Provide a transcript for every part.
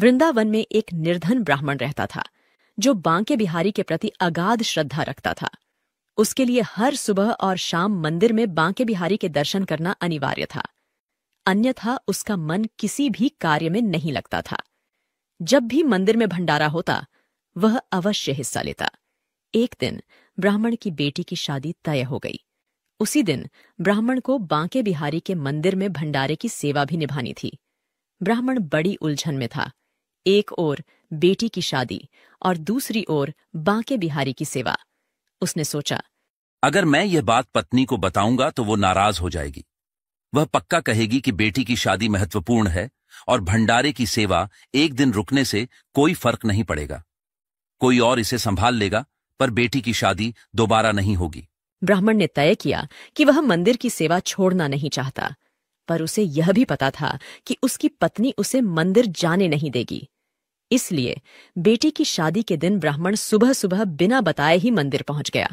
वृंदावन में एक निर्धन ब्राह्मण रहता था जो बांके बिहारी के प्रति अगाध श्रद्धा रखता था उसके लिए हर सुबह और शाम मंदिर में बांके बिहारी के दर्शन करना अनिवार्य था अन्यथा उसका मन किसी भी कार्य में नहीं लगता था जब भी मंदिर में भंडारा होता वह अवश्य हिस्सा लेता एक दिन ब्राह्मण की बेटी की शादी तय हो गई उसी दिन ब्राह्मण को बांके बिहारी के मंदिर में भंडारे की सेवा भी निभानी थी ब्राह्मण बड़ी उलझन में था एक ओर बेटी की शादी और दूसरी ओर बांके बिहारी की सेवा उसने सोचा अगर मैं यह बात पत्नी को बताऊंगा तो वो नाराज हो जाएगी वह पक्का कहेगी कि बेटी की शादी महत्वपूर्ण है और भंडारे की सेवा एक दिन रुकने से कोई फर्क नहीं पड़ेगा कोई और इसे संभाल लेगा पर बेटी की शादी दोबारा नहीं होगी ब्राह्मण ने तय किया कि वह मंदिर की सेवा छोड़ना नहीं चाहता पर उसे यह भी पता था कि उसकी पत्नी उसे मंदिर जाने नहीं देगी इसलिए बेटी की शादी के दिन ब्राह्मण सुबह सुबह बिना बताए ही मंदिर पहुंच गया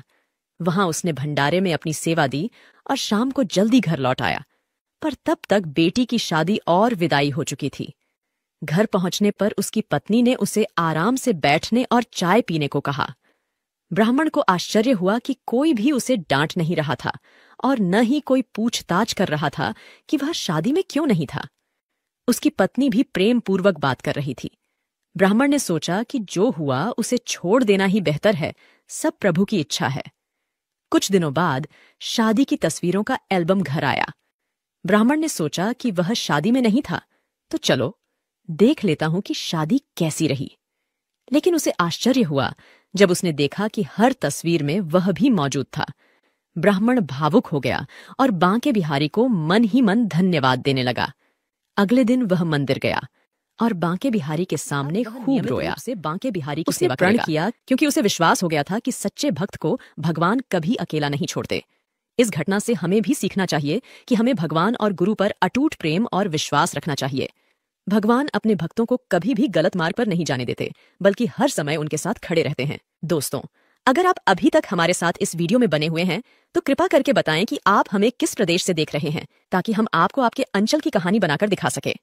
वहां उसने भंडारे में अपनी सेवा दी और शाम को जल्दी घर लौट आया पर तब तक बेटी की शादी और विदाई हो चुकी थी घर पहुंचने पर उसकी पत्नी ने उसे आराम से बैठने और चाय पीने को कहा ब्राह्मण को आश्चर्य हुआ कि कोई भी उसे डांट नहीं रहा था और न ही कोई पूछताछ कर रहा था कि वह शादी में क्यों नहीं था उसकी पत्नी भी प्रेम पूर्वक बात कर रही थी ब्राह्मण ने सोचा कि जो हुआ उसे छोड़ देना ही बेहतर है सब प्रभु की इच्छा है कुछ दिनों बाद शादी की तस्वीरों का एल्बम घर आया ब्राह्मण ने सोचा कि वह शादी में नहीं था तो चलो देख लेता हूं कि शादी कैसी रही लेकिन उसे आश्चर्य हुआ जब उसने देखा कि हर तस्वीर में वह भी मौजूद था ब्राह्मण भावुक हो गया और बांके बिहारी को मन ही मन धन्यवाद देने लगा अगले दिन वह मंदिर गया और बांके बिहारी के सामने खूब रोया से बांके बिहारी की सेवा प्रण किया क्योंकि उसे विश्वास हो गया था कि सच्चे भक्त को भगवान कभी अकेला नहीं छोड़ते इस घटना से हमें भी सीखना चाहिए कि हमें भगवान और गुरु पर अटूट प्रेम और विश्वास रखना चाहिए भगवान अपने भक्तों को कभी भी गलत मार्ग पर नहीं जाने देते बल्कि हर समय उनके साथ खड़े रहते हैं दोस्तों अगर आप अभी तक हमारे साथ इस वीडियो में बने हुए हैं तो कृपा करके बताएं कि आप हमें किस प्रदेश से देख रहे हैं ताकि हम आपको आपके अंचल की कहानी बनाकर दिखा सकें